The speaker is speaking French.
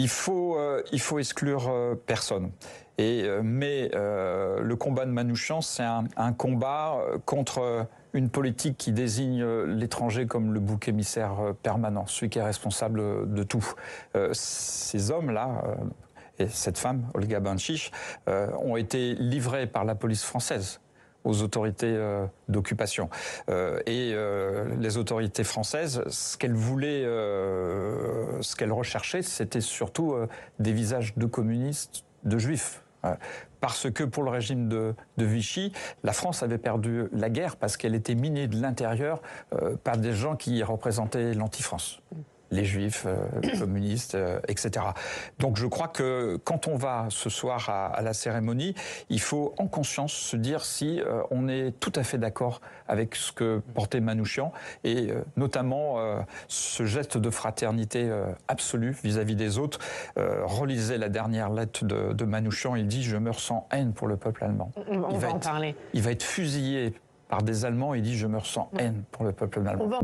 il faut, euh, il faut exclure euh, personne. Euh, mais le combat de Manouchian, c'est un, combat contre une politique qui désigne l'étranger comme le bouc émissaire permanent, celui qui est responsable de tout. ces hommes-là, et cette femme, Olga Banchich, ont été livrés par la police française aux autorités d'occupation. et les autorités françaises, ce qu'elles voulaient ce qu'elle recherchait, c'était surtout euh, des visages de communistes, de juifs. Euh, parce que pour le régime de, Vichy, la France avait perdu la guerre parce qu'elle était minée de l'intérieur euh, par des gens qui représentaient l'anti-France les juifs, euh, communistes, euh, etc. Donc je crois que quand on va ce soir à, la cérémonie, il faut en conscience se dire si euh, on est tout à fait d'accord avec ce que portait Manouchian et notamment ce geste de fraternité absolue vis-à-vis des autres. relisez la dernière lettre de, Manouchian, il dit Je meurs sans haine pour le peuple allemand. On il va, en être, parler. Il va être fusillé par des Allemands, il dit Je meurs sans haine pour le peuple allemand.